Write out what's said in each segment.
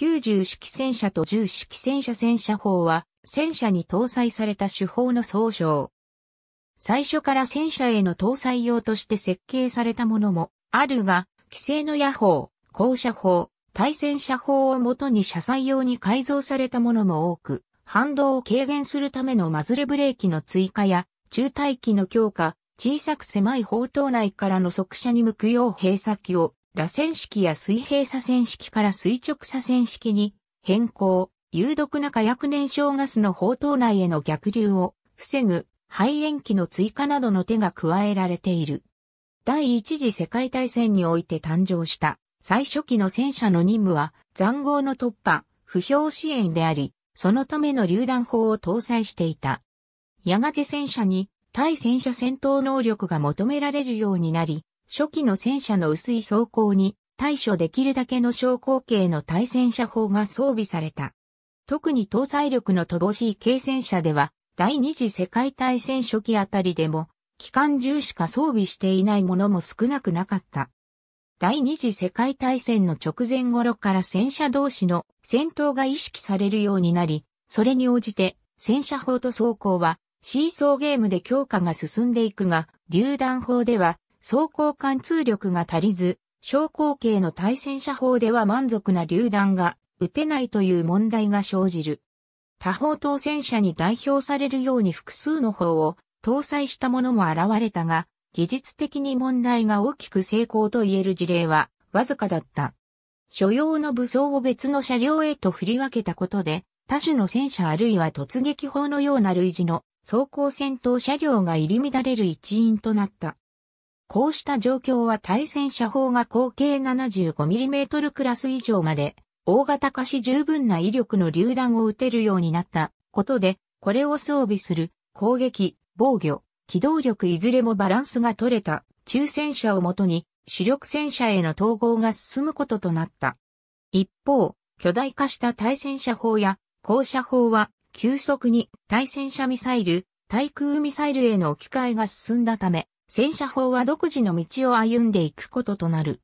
90式戦車と10式戦車戦車砲は、戦車に搭載された手法の総称。最初から戦車への搭載用として設計されたものもあるが、規制の野砲、降車砲、対戦車砲をもとに車載用に改造されたものも多く、反動を軽減するためのマズルブレーキの追加や、中帯機の強化、小さく狭い砲塔内からの速射に向くよう閉鎖機を螺旋式や水平左線式から垂直左線式に変更、有毒な火薬燃焼ガスの砲塔内への逆流を防ぐ肺炎機の追加などの手が加えられている。第一次世界大戦において誕生した最初期の戦車の任務は残壕の突破、不評支援であり、そのための榴弾砲を搭載していた。やがて戦車に対戦車戦闘能力が求められるようになり、初期の戦車の薄い装甲に対処できるだけの小口径の対戦車砲が装備された。特に搭載力の乏しい軽戦車では、第二次世界大戦初期あたりでも、機関銃しか装備していないものも少なくなかった。第二次世界大戦の直前頃から戦車同士の戦闘が意識されるようになり、それに応じて戦車砲と装甲はシーソーゲームで強化が進んでいくが、榴弾砲では走行貫通力が足りず、小口径の対戦車砲では満足な榴弾が撃てないという問題が生じる。他方当戦車に代表されるように複数の砲を搭載したものも現れたが、技術的に問題が大きく成功と言える事例はわずかだった。所要の武装を別の車両へと振り分けたことで、多種の戦車あるいは突撃砲のような類似の走行戦闘車両が入り乱れる一因となった。こうした状況は対戦車砲が口径 75mm クラス以上まで大型化し十分な威力の榴弾を撃てるようになったことで、これを装備する攻撃、防御、機動力いずれもバランスが取れた中戦車をもとに主力戦車への統合が進むこととなった。一方、巨大化した対戦車砲や高射砲は急速に対戦車ミサイル、対空ミサイルへの置き換えが進んだため、戦車砲は独自の道を歩んでいくこととなる。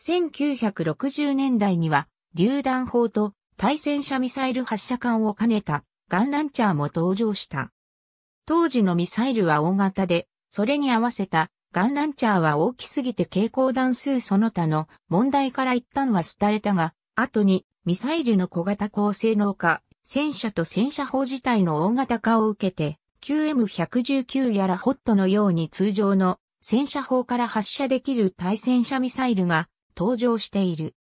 1960年代には、榴弾砲と対戦車ミサイル発射管を兼ねたガンランチャーも登場した。当時のミサイルは大型で、それに合わせたガンランチャーは大きすぎて蛍光弾数その他の問題から一旦は廃れたが、後にミサイルの小型高性能化、戦車と戦車砲自体の大型化を受けて、QM119 やらホットのように通常の戦車砲から発射できる対戦車ミサイルが登場している。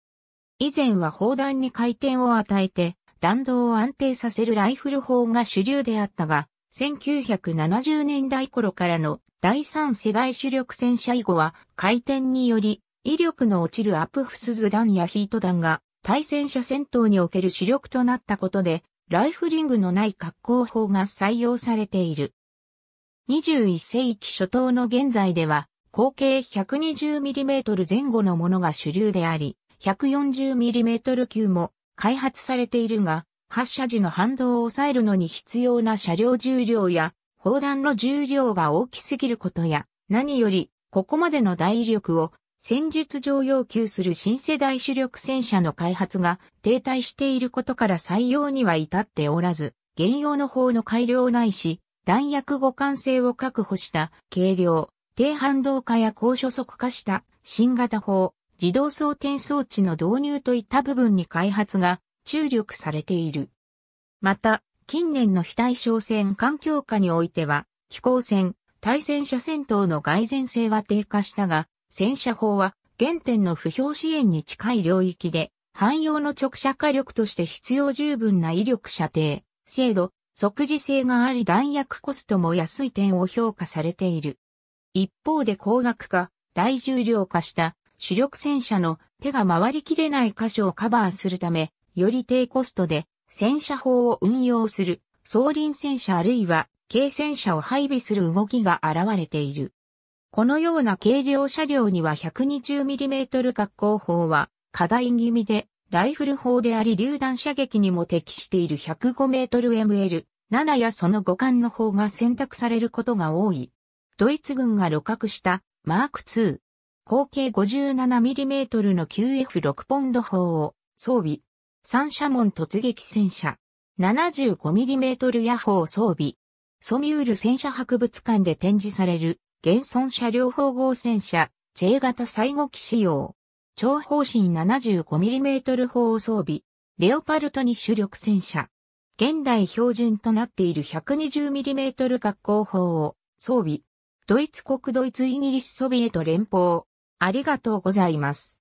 以前は砲弾に回転を与えて弾道を安定させるライフル砲が主流であったが、1970年代頃からの第3世代主力戦車以後は回転により威力の落ちるアプフスズ弾やヒート弾が対戦車戦闘における主力となったことでライフリングのない格好法が採用されている。21世紀初頭の現在では、口径 120mm 前後のものが主流であり、140mm 級も開発されているが、発射時の反動を抑えるのに必要な車両重量や砲弾の重量が大きすぎることや、何より、ここまでの大威力を戦術上要求する新世代主力戦車の開発が停滞していることから採用には至っておらず、現用の方の改良ないし、弾薬互換性を確保した軽量、低反動化や高初速化した新型砲、自動装填装置の導入といった部分に開発が注力されている。また、近年の非対称戦環境下においては、飛行戦、対戦車戦闘の蓋然性は低下したが、戦車砲は原点の不評支援に近い領域で、汎用の直射火力として必要十分な威力射程、精度、即時性があり弾薬コストも安い点を評価されている。一方で高額化、大重量化した主力戦車の手が回りきれない箇所をカバーするため、より低コストで戦車砲を運用する、装輪戦車あるいは軽戦車を配備する動きが現れている。このような軽量車両には 120mm 格好砲は課題気味でライフル砲であり榴弾射撃にも適している 105mmML7 やその互換の砲が選択されることが多い。ドイツ軍が露獲したマーク2。口径 57mm の QF6 ポンド砲を装備。三射門突撃戦車。75mm 野砲装備。ソミュール戦車博物館で展示される現存車両縫合戦車、J 型最後機仕様。長方針 75mm 砲を装備。レオパルト2主力戦車。現代標準となっている 120mm 格好砲を装備。ドイツ国ドイツイギリスソビエト連邦。ありがとうございます。